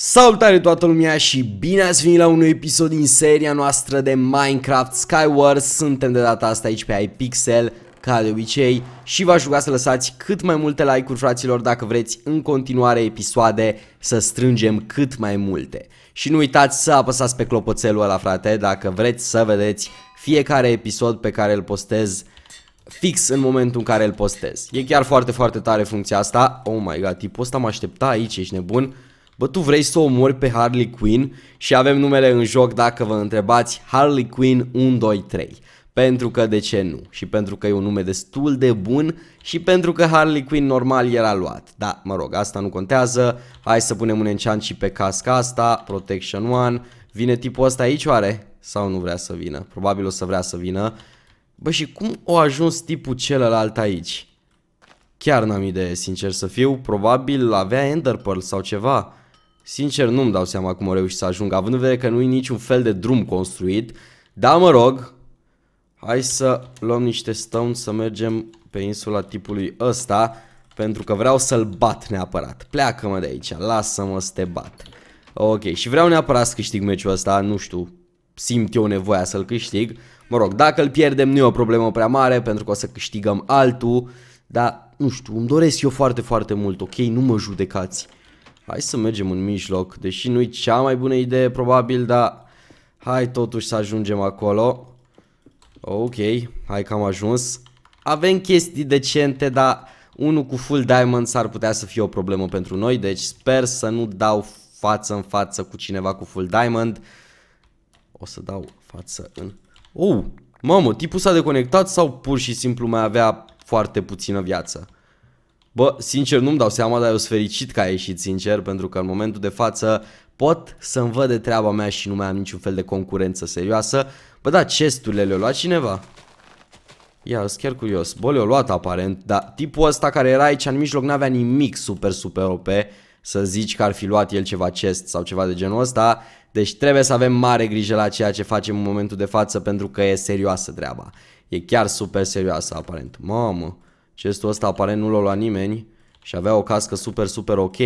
Salutare toată lumea și bine ați venit la un nou episod din seria noastră de Minecraft Skywars Suntem de data asta aici pe iPixel ca de obicei și v-aș ruga să lăsați cât mai multe like-uri fraților dacă vreți în continuare episoade să strângem cât mai multe. Și nu uitați să apăsați pe clopoțelul ăla frate dacă vreți să vedeți fiecare episod pe care îl postez fix în momentul în care îl postez. E chiar foarte foarte tare funcția asta. Oh my god, tipul ăsta mă aștepta aici, ești nebun. Bă, tu vrei să o omori pe Harley Quinn? Și avem numele în joc dacă vă întrebați Harley Quinn 1, 2, 3. Pentru că de ce nu? Și pentru că e un nume destul de bun și pentru că Harley Quinn normal era luat. Da, mă rog, asta nu contează. Hai să punem un enchant și pe casca asta, Protection 1. Vine tipul ăsta aici oare? Sau nu vrea să vină? Probabil o să vrea să vină. Bă, și cum o ajuns tipul celălalt aici? Chiar n-am idee, sincer să fiu. Probabil avea Ender Pearl sau ceva. Sincer, nu-mi dau seama cum o reușit să ajung, având în vedere că nu e niciun fel de drum construit. Dar mă rog, hai să luăm niște stone să mergem pe insula tipului ăsta, pentru că vreau să-l bat neapărat. Pleacă-mă de aici, lasă-mă să te bat. Ok, și vreau neapărat să câștig meciul ăsta, nu știu, simt eu nevoia să-l câștig. Mă rog, dacă l pierdem nu e o problemă prea mare, pentru că o să câștigăm altul, dar nu știu, îmi doresc eu foarte, foarte mult, ok? Nu mă judecați. Hai să mergem în mijloc, deși nu-i cea mai bună idee probabil, dar hai totuși să ajungem acolo. Ok, hai că am ajuns. Avem chestii decente, dar unul cu full diamonds ar putea să fie o problemă pentru noi, deci sper să nu dau față în față cu cineva cu full diamond. O să dau față în... Oh, mamă, tipul s-a deconectat sau pur și simplu mai avea foarte puțină viață? Bă, sincer nu-mi dau seama, dar eu sunt fericit că ai ieșit sincer, pentru că în momentul de față pot să-mi văd de treaba mea și nu mai am niciun fel de concurență serioasă. Bă, da, chesturile le-a luat cineva. Ia, sunt chiar curios. Bă, le-a luat aparent, dar tipul ăsta care era aici în mijloc n-avea nimic super, super OP să zici că ar fi luat el ceva chest sau ceva de genul ăsta. Deci trebuie să avem mare grijă la ceea ce facem în momentul de față pentru că e serioasă treaba. E chiar super serioasă aparent. Mamă. Chestul ăsta aparent nu l-a luat nimeni și avea o cască super, super ok.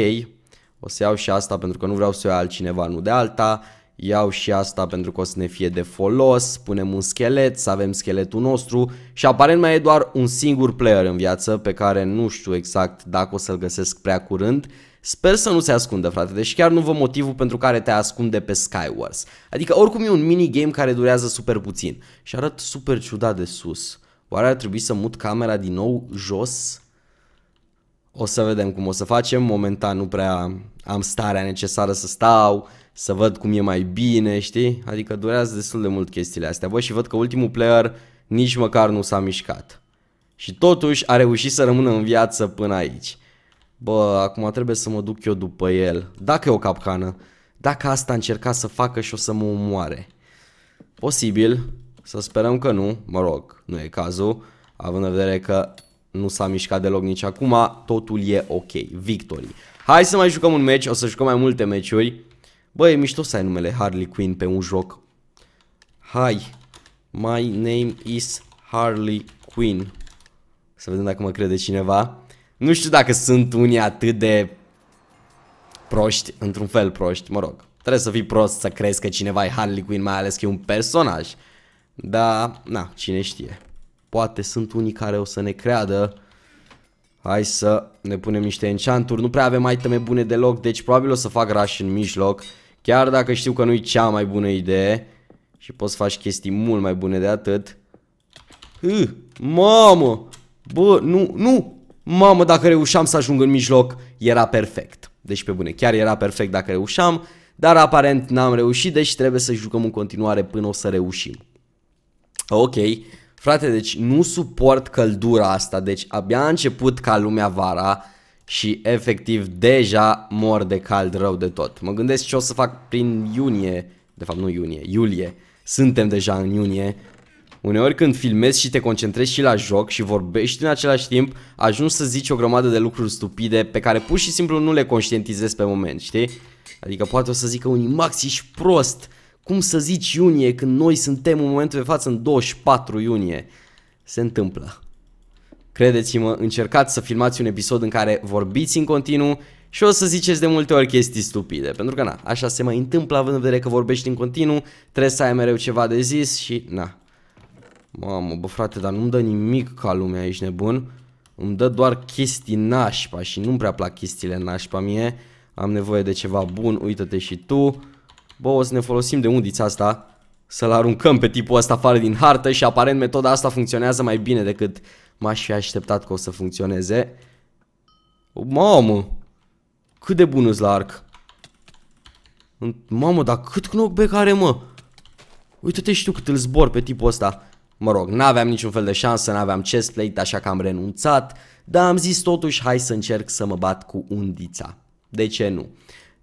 O să iau și asta pentru că nu vreau să o ia altcineva, nu de alta. Iau și asta pentru că o să ne fie de folos. Punem un schelet, să avem scheletul nostru. Și aparent mai e doar un singur player în viață pe care nu știu exact dacă o să-l găsesc prea curând. Sper să nu se ascundă, frate, deci chiar nu vă motivul pentru care te ascunde pe Skywars. Adică oricum e un minigame care durează super puțin și arăt super ciudat de sus. Oare ar trebui să mut camera din nou jos? O să vedem cum o să facem. Momentan nu prea am starea necesară să stau, să văd cum e mai bine, știi? Adică durează destul de mult chestiile astea. Voi și văd că ultimul player nici măcar nu s-a mișcat. Și totuși a reușit să rămână în viață până aici. Bă, acum trebuie să mă duc eu după el. Dacă e o capcană. Dacă asta încerca să facă și o să mă omoare. Posibil. Să sperăm că nu, mă rog, nu e cazul, având în vedere că nu s-a mișcat deloc nici acum, totul e ok, victory. Hai să mai jucăm un meci, o să jucăm mai multe meciuri. Bă, e mișto să ai numele Harley Quinn pe un joc. Hai, my name is Harley Quinn. Să vedem dacă mă crede cineva. Nu știu dacă sunt unii atât de proști, într-un fel proști, mă rog. Trebuie să fii prost să crezi că cineva e Harley Quinn, mai ales că e un personaj. Da, na, cine știe. Poate sunt unii care o să ne creadă. Hai să ne punem niște enchanturi. Nu prea avem iteme bune deloc, deci probabil o să fac rush în mijloc. Chiar dacă știu că nu-i cea mai bună idee. Și poți să faci chestii mult mai bune de atât. Hă, mamă! Bă, nu, nu! Mamă, dacă reușeam să ajung în mijloc, era perfect. Deci pe bune, chiar era perfect dacă reușeam, dar aparent n-am reușit, deci trebuie să jucăm în continuare până o să reușim. Ok, frate, deci nu suport căldura asta, deci abia a început ca lumea vara și efectiv deja mor de cald rău de tot. Mă gândesc ce o să fac prin iunie, de fapt nu iunie, iulie. Suntem deja în iunie. Uneori când filmezi și te concentrezi și la joc și vorbești în același timp, ajungi să zici o grămadă de lucruri stupide pe care pur și simplu nu le conștientizezi pe moment, știi? Adică poate o să zică unii, Max, ești prost, cum să zici iunie când noi suntem în momentul de față în 24 iunie? Se întâmplă. Credeți-mă, încercați să filmați un episod în care vorbiți în continuu și o să ziceți de multe ori chestii stupide, pentru că na, așa se mai întâmplă având în vedere că vorbești în continuu, trebuie să ai mereu ceva de zis și na. Mamă, bă frate, dar nu-mi dă nimic ca lumea aici nebun. Îmi dă doar chestii nașpa și nu-mi prea plac chestiile nașpa mie. Am nevoie de ceva bun, uită-te și tu. Bă, o să ne folosim de undița asta să-l aruncăm pe tipul ăsta afară din hartă și aparent metoda asta funcționează mai bine decât m-aș fi așteptat că o să funcționeze. Mamă! Cât de bun la arc. Mamă, dar cât knockback are, mă? Uite-te tu cât îl zbor pe tipul ăsta. Mă rog, n-aveam niciun fel de șansă, n-aveam chestplate, așa că am renunțat, dar am zis totuși hai să încerc să mă bat cu undița. De ce nu?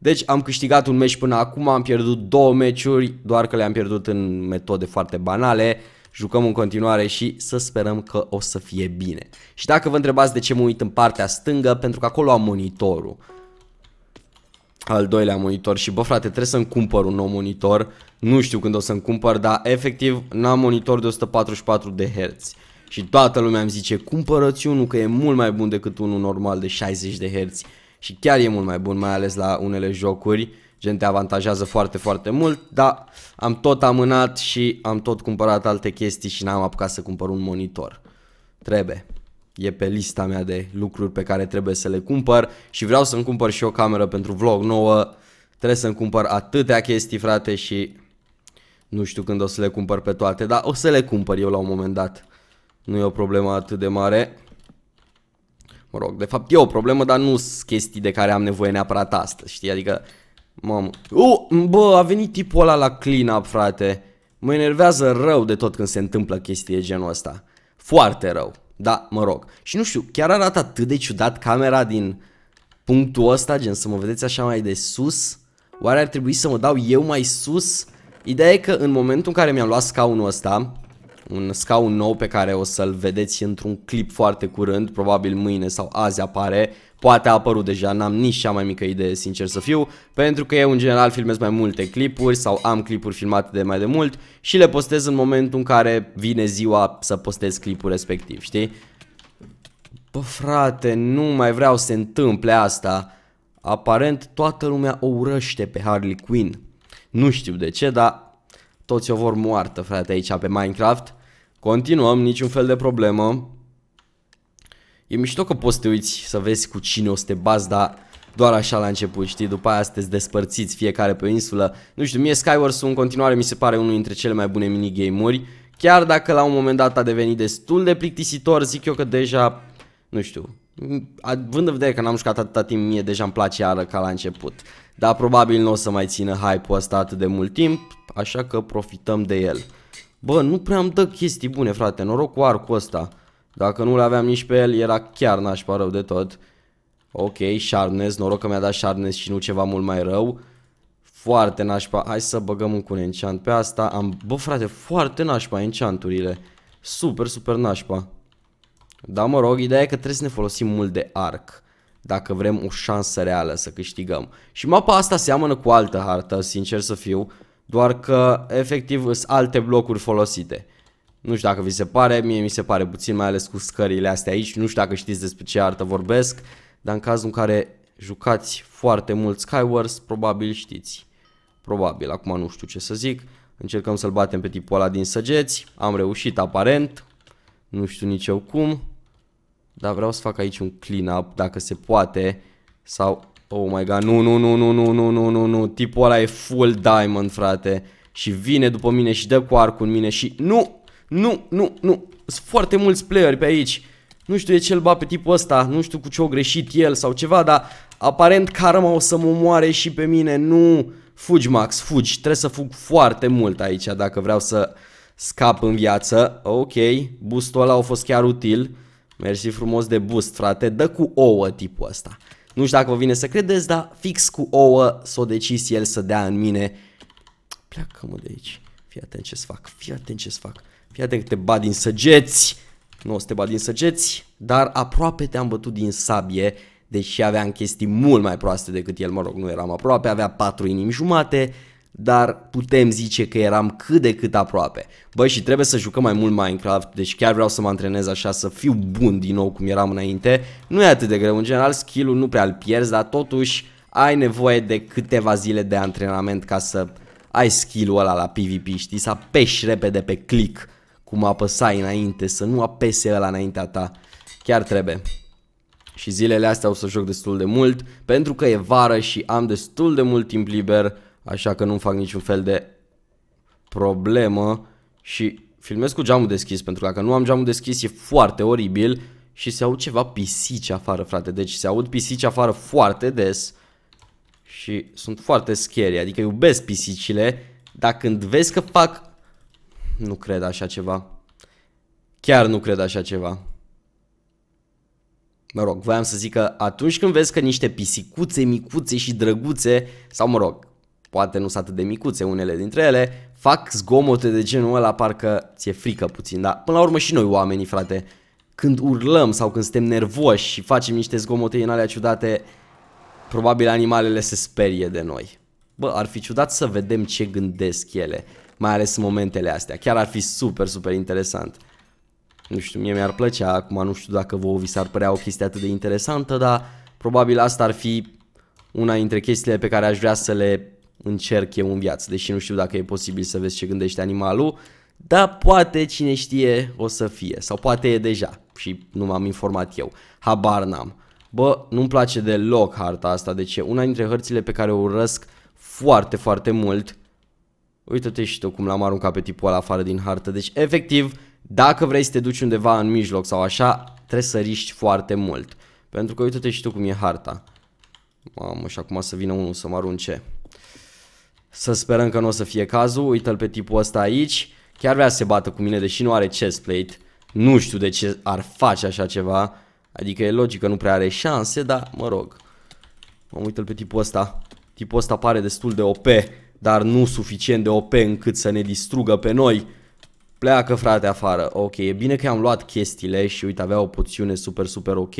Deci am câștigat un meci până acum, am pierdut două meciuri, doar că le-am pierdut în metode foarte banale. Jucăm în continuare și să sperăm că o să fie bine. Și dacă vă întrebați de ce mă uit în partea stângă, pentru că acolo am monitorul. Al doilea monitor și bă frate, trebuie să-mi cumpăr un nou monitor. Nu știu când o să-mi cumpăr, dar efectiv n-am monitor de 144 de Hz. Și toată lumea îmi zice, cumpărăți unul că e mult mai bun decât unul normal de 60 de Hz și chiar e mult mai bun, mai ales la unele jocuri, gen te avantajează foarte, foarte mult, dar am tot amânat și am tot cumpărat alte chestii și n-am apucat să cumpăr un monitor. Trebuie. E pe lista mea de lucruri pe care trebuie să le cumpăr și vreau să-mi cumpăr și o cameră pentru vlog nouă. Trebuie să-mi cumpăr atâtea chestii, frate, și nu știu când o să le cumpăr pe toate, dar o să le cumpăr eu la un moment dat. Nu e o problemă atât de mare mă rog, de fapt e o problemă, dar nu sunt chestii de care am nevoie neapărat astăzi, știi, adică, mamă, uh, bă, a venit tipul ăla la clean-up, frate, mă enervează rău de tot când se întâmplă chestii de genul ăsta, foarte rău, da, mă rog, și nu știu, chiar arată atât de ciudat camera din punctul ăsta, gen să mă vedeți așa mai de sus, oare ar trebui să mă dau eu mai sus? Ideea e că în momentul în care mi-am luat scaunul ăsta, un scaun nou pe care o să-l vedeți într-un clip foarte curând, probabil mâine sau azi apare, poate a apărut deja, n-am nici cea mai mică idee, sincer să fiu, pentru că eu în general filmez mai multe clipuri sau am clipuri filmate de mai de mult și le postez în momentul în care vine ziua să postez clipul respectiv, știi? Bă frate, nu mai vreau să se întâmple asta. Aparent toată lumea o urăște pe Harley Quinn. Nu știu de ce, dar toți o vor moartă, frate, aici pe Minecraft. Continuăm, niciun fel de problemă. E mișto că poți să te uiți să vezi cu cine o să te bazi, dar doar așa la început, știi? După aia sunteți despărțiți fiecare pe insulă. Nu știu, mie Skywars în continuare mi se pare unul dintre cele mai bune minigame-uri. Chiar dacă la un moment dat a devenit destul de plictisitor, zic eu că deja, nu știu, având în vedere că n-am jucat atâta timp, mie deja îmi place iară ca la început. Dar probabil nu o să mai țină hype-ul ăsta atât de mult timp, așa că profităm de el. Bă, nu prea am dă chestii bune, frate. Noroc cu arcul ăsta. Dacă nu-l aveam nici pe el, era chiar nașpa rău de tot. Ok, Sharpness. Noroc că mi-a dat Sharpness și nu ceva mult mai rău. Foarte nașpa. Hai să băgăm un un enchant pe asta. Am... Bă, frate, foarte nașpa enchanturile. Super, super nașpa. Da, mă rog, ideea e că trebuie să ne folosim mult de arc dacă vrem o șansă reală să câștigăm. Și mapa asta seamănă cu altă hartă, sincer să fiu. Doar că efectiv sunt alte blocuri folosite. Nu știu dacă vi se pare, mie mi se pare puțin, mai ales cu scările astea aici. Nu știu dacă știți despre ce artă vorbesc, dar în cazul în care jucați foarte mult Skywars, probabil știți. Probabil, acum nu știu ce să zic. Încercăm să-l batem pe tipul ăla din săgeți. Am reușit aparent. Nu știu nici eu cum. Dar vreau să fac aici un clean-up dacă se poate. Sau Oh my god, nu, nu, nu, nu, nu, nu, nu, nu, nu, tipul ăla e full diamond, frate. Și vine după mine și dă cu arcul în mine și nu, nu, nu, nu. Sunt foarte mulți playeri pe aici. Nu știu de ce îl ba pe tipul ăsta, nu știu cu ce o greșit el sau ceva, dar aparent karma o să mă moare și pe mine. Nu, fugi Max, fugi. Trebuie să fug foarte mult aici dacă vreau să scap în viață. Ok, boost-ul ăla a fost chiar util. Mersi frumos de boost, frate. Dă cu ouă tipul ăsta. Nu știu dacă vă vine să credeți, dar fix cu ouă s-o decis el să dea în mine. Pleacă-mă de aici. Fii atent ce-ți fac, fii atent ce-ți fac. Fii atent că te bat din săgeți. Nu o să te bat din săgeți, dar aproape te-am bătut din sabie, deși aveam chestii mult mai proaste decât el, mă rog, nu eram aproape, avea patru inimi jumate, dar putem zice că eram cât de cât aproape. Băi, și trebuie să jucăm mai mult Minecraft, deci chiar vreau să mă antrenez așa, să fiu bun din nou cum eram înainte. Nu e atât de greu, în general skill-ul nu prea îl pierzi, dar totuși ai nevoie de câteva zile de antrenament ca să ai skill-ul ăla la PvP, știi, să apeși repede pe click cum apăsai înainte, să nu apese ăla înaintea ta. Chiar trebuie. Și zilele astea o să joc destul de mult, pentru că e vară și am destul de mult timp liber, așa că nu fac niciun fel de problemă și filmez cu geamul deschis pentru că dacă nu am geamul deschis e foarte oribil și se aud ceva pisici afară, frate. Deci se aud pisici afară foarte des și sunt foarte scary, adică iubesc pisicile, dar când vezi că fac... Nu cred așa ceva. Chiar nu cred așa ceva. Mă rog, voiam să zic că atunci când vezi că niște pisicuțe micuțe și drăguțe, sau mă rog, poate nu sunt atât de micuțe unele dintre ele, fac zgomote de genul ăla, parcă ți-e frică puțin, dar până la urmă și noi oamenii, frate, când urlăm sau când suntem nervoși și facem niște zgomote în alea ciudate, probabil animalele se sperie de noi. Bă, ar fi ciudat să vedem ce gândesc ele, mai ales în momentele astea. Chiar ar fi super, super interesant. Nu știu, mie mi-ar plăcea, acum nu știu dacă vouă vi s-ar părea o chestie atât de interesantă, dar probabil asta ar fi una dintre chestiile pe care aș vrea să le încerc eu în viață, deși nu știu dacă e posibil să vezi ce gândește animalul, dar poate cine știe o să fie sau poate e deja și nu m-am informat eu, habar n-am. Bă, nu-mi place deloc harta asta, deci e una dintre hărțile pe care o urăsc foarte, foarte mult. Uită-te și tu cum l-am aruncat pe tipul ăla afară din hartă, deci efectiv, dacă vrei să te duci undeva în mijloc sau așa, trebuie să riști foarte mult. Pentru că uite-te și tu cum e harta. Mamă, și acum să vină unul să mă arunce. Să sperăm că nu o să fie cazul. Uită-l pe tipul ăsta aici. Chiar vrea să se bată cu mine, deși nu are chestplate. Nu știu de ce ar face așa ceva. Adică e logic că nu prea are șanse, dar mă rog. Mă uită-l pe tipul ăsta. Tipul ăsta pare destul de OP, dar nu suficient de OP încât să ne distrugă pe noi. Pleacă frate afară. Ok, e bine că am luat chestiile și uite avea o poțiune super super ok.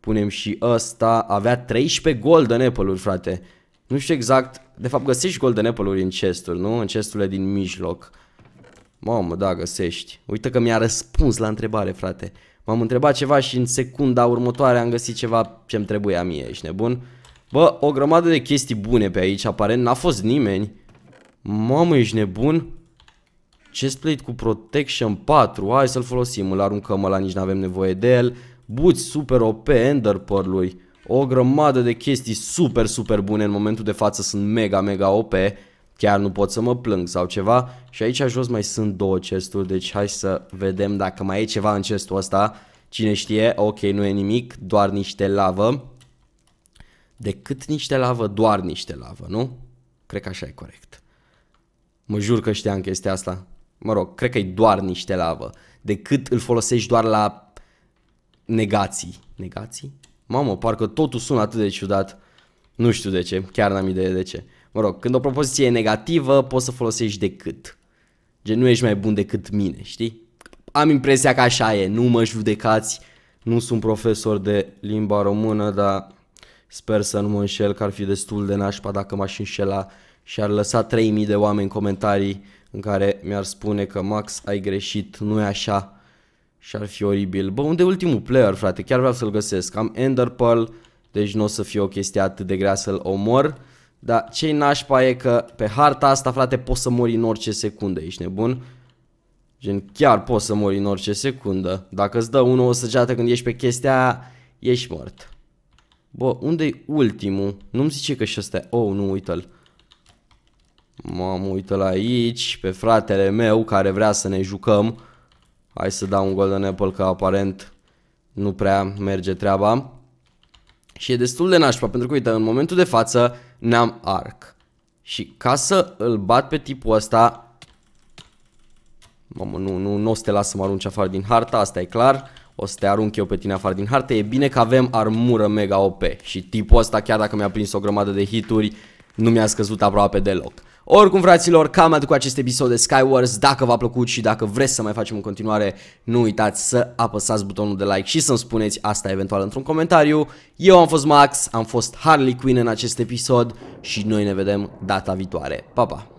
Punem și ăsta. Avea 13 golden apple-uri frate. Nu știu exact de fapt găsești Golden Apple-uri în chesturi, nu? În chesturile din mijloc. Mamă, da, găsești. Uite că mi-a răspuns la întrebare, frate. M-am întrebat ceva și în secunda următoare am găsit ceva ce-mi trebuia mie, ești nebun? Bă, o grămadă de chestii bune pe aici, aparent n-a fost nimeni. Mamă, ești nebun? Chestplate cu Protection 4, hai să-l folosim, îl aruncăm ăla, nici n-avem nevoie de el. Buți super OP, Ender Pearl-uri o grămadă de chestii super, super bune în momentul de față, sunt mega, mega OP, chiar nu pot să mă plâng sau ceva. Și aici jos mai sunt două chesturi, deci hai să vedem dacă mai e ceva în chestul ăsta. Cine știe, ok, nu e nimic, doar niște lavă. Decât niște lavă, doar niște lavă, nu? Cred că așa e corect. Mă jur că știam chestia asta. Mă rog, cred că e doar niște lavă. Decât îl folosești doar la negații. Negații? Mamă, parcă totul sună atât de ciudat. Nu știu de ce, chiar n-am idee de ce. Mă rog, când o propoziție e negativă, poți să folosești decât. Gen, nu ești mai bun decât mine, știi? Am impresia că așa e, nu mă judecați. Nu sunt profesor de limba română, dar sper să nu mă înșel, că ar fi destul de nașpa dacă m-aș înșela și ar lăsa 3000 de oameni în comentarii în care mi-ar spune că Max ai greșit, nu e așa și ar fi oribil. Bă, unde ultimul player, frate? Chiar vreau să-l găsesc. Am Ender Pearl, deci nu o să fie o chestie atât de grea să-l omor. Dar ce nașpa e că pe harta asta, frate, poți să mori în orice secundă. Ești nebun? Gen, chiar poți să mori în orice secundă. Dacă îți dă unul o săgeată când ești pe chestia aia, ești mort. Bă, unde-i ultimul? Nu-mi zice că și ăsta e... Oh, nu, uită-l. Mamă, uită-l aici, pe fratele meu care vrea să ne jucăm. Hai să dau un Golden Apple că aparent nu prea merge treaba. Și e destul de nașpa pentru că uite, în momentul de față n-am arc. Și ca să îl bat pe tipul ăsta Mamă, nu, nu, nu o să te las să mă arunci afară din harta, asta e clar O să te arunc eu pe tine afară din hartă E bine că avem armură mega OP Și tipul ăsta, chiar dacă mi-a prins o grămadă de hituri Nu mi-a scăzut aproape deloc oricum, fraților, cam atât cu acest episod de Skywars. Dacă v-a plăcut și dacă vreți să mai facem în continuare, nu uitați să apăsați butonul de like și să-mi spuneți asta eventual într-un comentariu. Eu am fost Max, am fost Harley Quinn în acest episod și noi ne vedem data viitoare. Pa, pa!